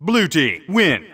Blue team, win.